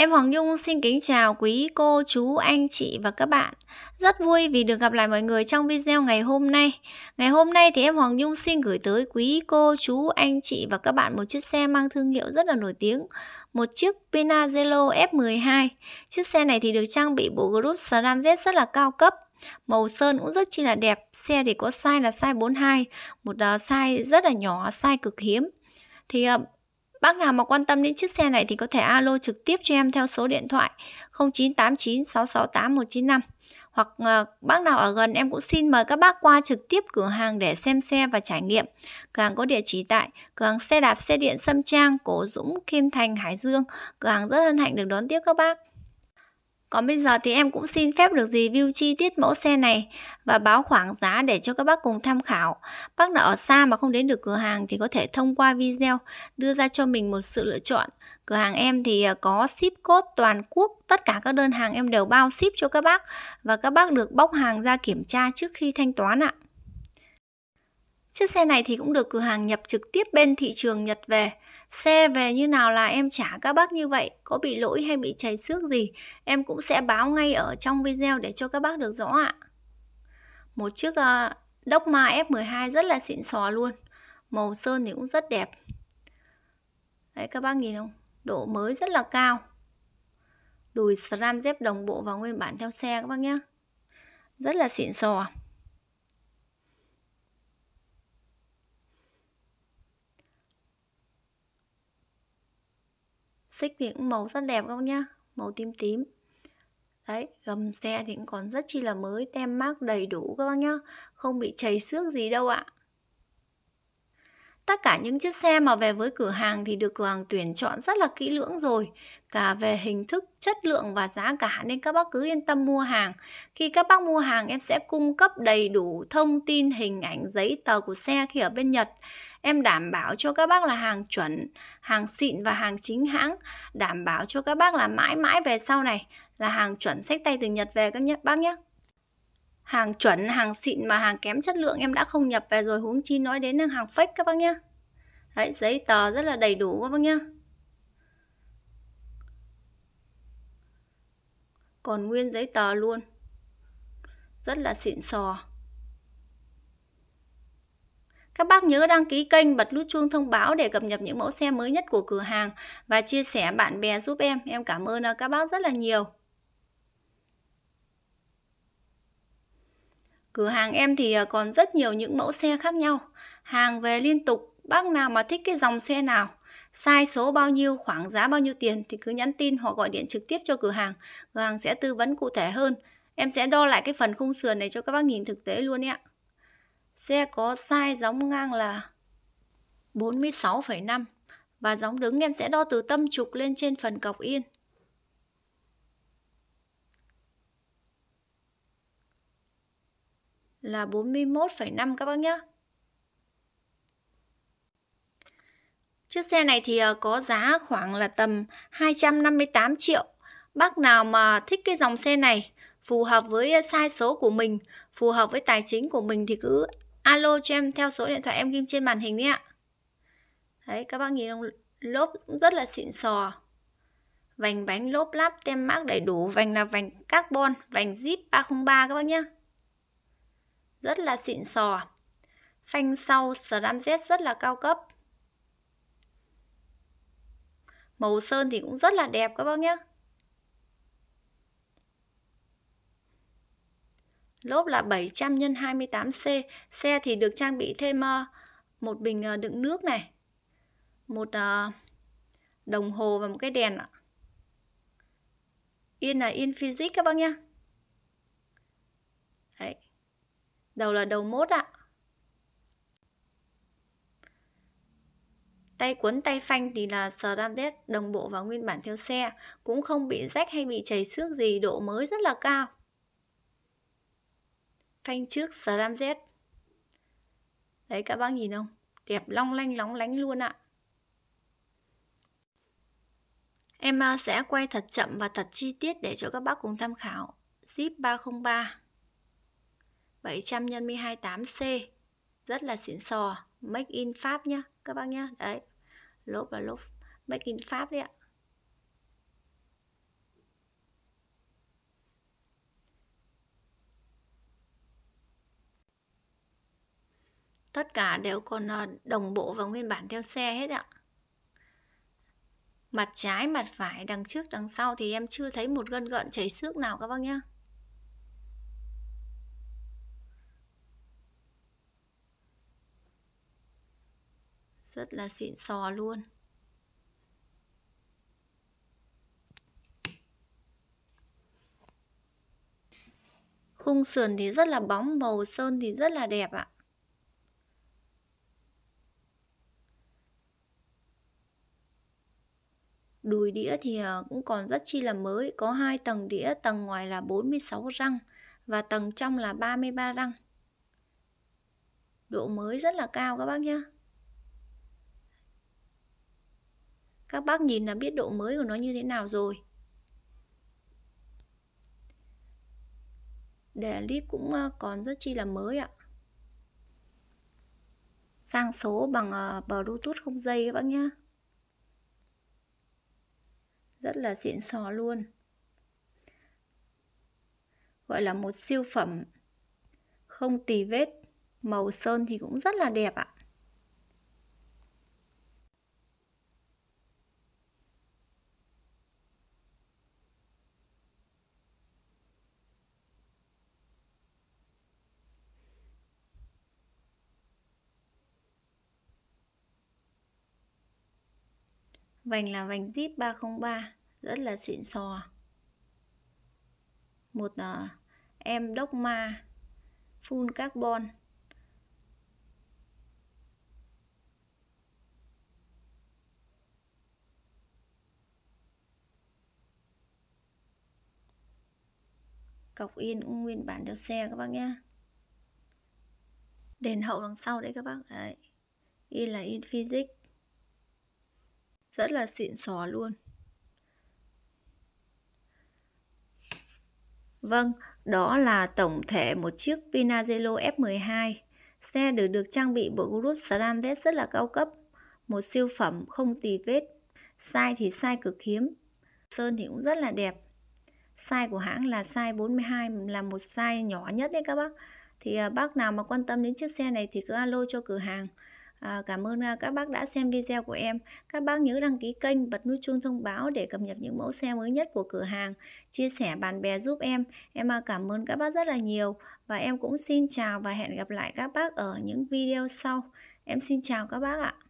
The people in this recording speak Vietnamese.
Em Hoàng Nhung xin kính chào quý cô, chú, anh, chị và các bạn. Rất vui vì được gặp lại mọi người trong video ngày hôm nay. Ngày hôm nay thì em Hoàng Nhung xin gửi tới quý cô, chú, anh, chị và các bạn một chiếc xe mang thương hiệu rất là nổi tiếng. Một chiếc Pinarello F12. Chiếc xe này thì được trang bị bộ group SRAM Z rất là cao cấp. Màu sơn cũng rất chi là đẹp. Xe thì có size là size 42, một à, size rất là nhỏ, size cực hiếm. Thì à, Bác nào mà quan tâm đến chiếc xe này thì có thể alo trực tiếp cho em theo số điện thoại 0989 668 195 hoặc ờ, bác nào ở gần em cũng xin mời các bác qua trực tiếp cửa hàng để xem xe và trải nghiệm. Cửa hàng có địa chỉ tại cửa hàng xe đạp xe điện Sâm Trang, Cổ Dũng, Kim Thành, Hải Dương. Cửa hàng rất hân hạnh được đón tiếp các bác. Còn bây giờ thì em cũng xin phép được review chi tiết mẫu xe này và báo khoảng giá để cho các bác cùng tham khảo. Bác nào ở xa mà không đến được cửa hàng thì có thể thông qua video đưa ra cho mình một sự lựa chọn. Cửa hàng em thì à, có ship code toàn quốc, tất cả các đơn hàng em đều bao ship cho các bác và các bác được bóc hàng ra kiểm tra trước khi thanh toán ạ. Chiếc xe này thì cũng được cửa hàng nhập trực tiếp bên thị trường Nhật về xe về như nào là em trả các bác như vậy có bị lỗi hay bị chảy xước gì em cũng sẽ báo ngay ở trong video để cho các bác được rõ ạ một chiếc uh, đốc ma F12 rất là xịn sò luôn màu sơn thì cũng rất đẹp đấy các bác nhìn không độ mới rất là cao đùi SRAM dép đồng bộ và nguyên bản theo xe các bác nhé rất là xịn sò xích thì cũng màu rất đẹp các bác nhá màu tím tím đấy gầm xe thì cũng còn rất chi là mới tem mác đầy đủ các bác nhá không bị chảy xước gì đâu ạ Tất cả những chiếc xe mà về với cửa hàng thì được cửa hàng tuyển chọn rất là kỹ lưỡng rồi, cả về hình thức, chất lượng và giá cả nên các bác cứ yên tâm mua hàng. Khi các bác mua hàng em sẽ cung cấp đầy đủ thông tin, hình ảnh, giấy tờ của xe khi ở bên Nhật. Em đảm bảo cho các bác là hàng chuẩn, hàng xịn và hàng chính hãng, đảm bảo cho các bác là mãi mãi về sau này là hàng chuẩn sách tay từ Nhật về các nhé, bác nhé. Hàng chuẩn, hàng xịn mà hàng kém chất lượng em đã không nhập về rồi huống chi nói đến là hàng fake các bác nhé. Đấy, giấy tờ rất là đầy đủ các bác nhé. Còn nguyên giấy tờ luôn. Rất là xịn sò. Các bác nhớ đăng ký kênh, bật nút chuông thông báo để cập nhật những mẫu xe mới nhất của cửa hàng và chia sẻ bạn bè giúp em. Em cảm ơn à, các bác rất là nhiều. Cửa hàng em thì à, còn rất nhiều những mẫu xe khác nhau. Hàng về liên tục, bác nào mà thích cái dòng xe nào, sai số bao nhiêu, khoảng giá bao nhiêu tiền thì cứ nhắn tin hoặc gọi điện trực tiếp cho cửa hàng. Cửa hàng sẽ tư vấn cụ thể hơn. Em sẽ đo lại cái phần khung sườn này cho các bác nhìn thực tế luôn ấy ạ xe có size gióng ngang là 46,5 và gióng đứng em sẽ đo từ tâm trục lên trên phần cọc yên. là 41,5 các bác nhé. Chiếc xe này thì ờ, có giá khoảng là tầm 258 triệu. Bác nào mà thích cái dòng xe này phù hợp với ờ, size số của mình, phù hợp với tài chính của mình thì cứ alo cho em theo số điện thoại em ghim trên màn hình đấy ạ đấy các bác nhìn không lốp rất là xịn sò vành bánh lốp lắp tem mác đầy đủ vành là vành carbon vành zip 303 các bác nhé rất là xịn sò phanh sau sram z rất là cao cấp màu sơn thì cũng rất là đẹp các bác nhé lốp là 700 x 28C. Xe thì được trang bị thêm ờ, một bình ờ, đựng nước này, một ờ, đồng hồ và một cái đèn ạ. Yên là yên physics các bác nhá. Đấy. Đầu là đầu mốt ạ. Tay cuốn tay phanh thì là SRAM đồng bộ vào nguyên bản theo xe, cũng không bị rách hay bị chảy xước gì, độ mới rất là cao phanh trước SRAM Z đấy các bác nhìn không đẹp long lanh lóng lánh luôn ạ em à, sẽ quay thật chậm và thật chi tiết để cho các bác cùng tham khảo zip 303 700 x 128C rất là xịn sò make in Pháp nhá các bác nhá đấy lốp là lốp make in Pháp đấy ạ tất cả đều còn ờ, đồng bộ và nguyên bản theo xe hết ạ mặt trái mặt phải đằng trước đằng sau thì em chưa thấy một gân gợn chảy xước nào các bác nhá rất là xịn sò luôn khung sườn thì rất là bóng màu sơn thì rất là đẹp ạ đùi đĩa thì ờ, cũng còn rất chi là mới có hai tầng đĩa tầng ngoài là 46 răng và tầng trong là 33 răng độ mới rất là cao các bác nhé các bác nhìn là biết độ mới của nó như thế nào rồi để clip cũng ờ, còn rất chi là mới ạ sang số bằng ờ, bluetooth không dây các bác nhé rất là xịn sò luôn gọi là một siêu phẩm không tì vết màu sơn thì cũng rất là đẹp ạ Vành là vành zip 303 rất là xịn sò một uh, em đốc ma full carbon cọc yên cũng nguyên bản theo xe các bác nhé đèn hậu đằng sau đấy các bác đấy in là in physics rất là xịn sò luôn Vâng, đó là tổng thể một chiếc Pinarello F12. Xe được được trang bị bộ group Sramdet rất là cao cấp, một siêu phẩm không tì vết, size thì size cực hiếm, sơn thì cũng rất là đẹp. Size của hãng là size 42 là một size nhỏ nhất đấy các bác. Thì à, bác nào mà quan tâm đến chiếc xe này thì cứ alo cho cửa hàng À, cảm ơn à, các bác đã xem video của em. Các bác nhớ đăng ký kênh, bật nút chuông thông báo để cập nhật những mẫu xe mới nhất của cửa hàng. Chia sẻ bạn bè giúp em. Em à, cảm ơn các bác rất là nhiều. Và em cũng xin chào và hẹn gặp lại các bác ở những video sau. Em xin chào các bác ạ.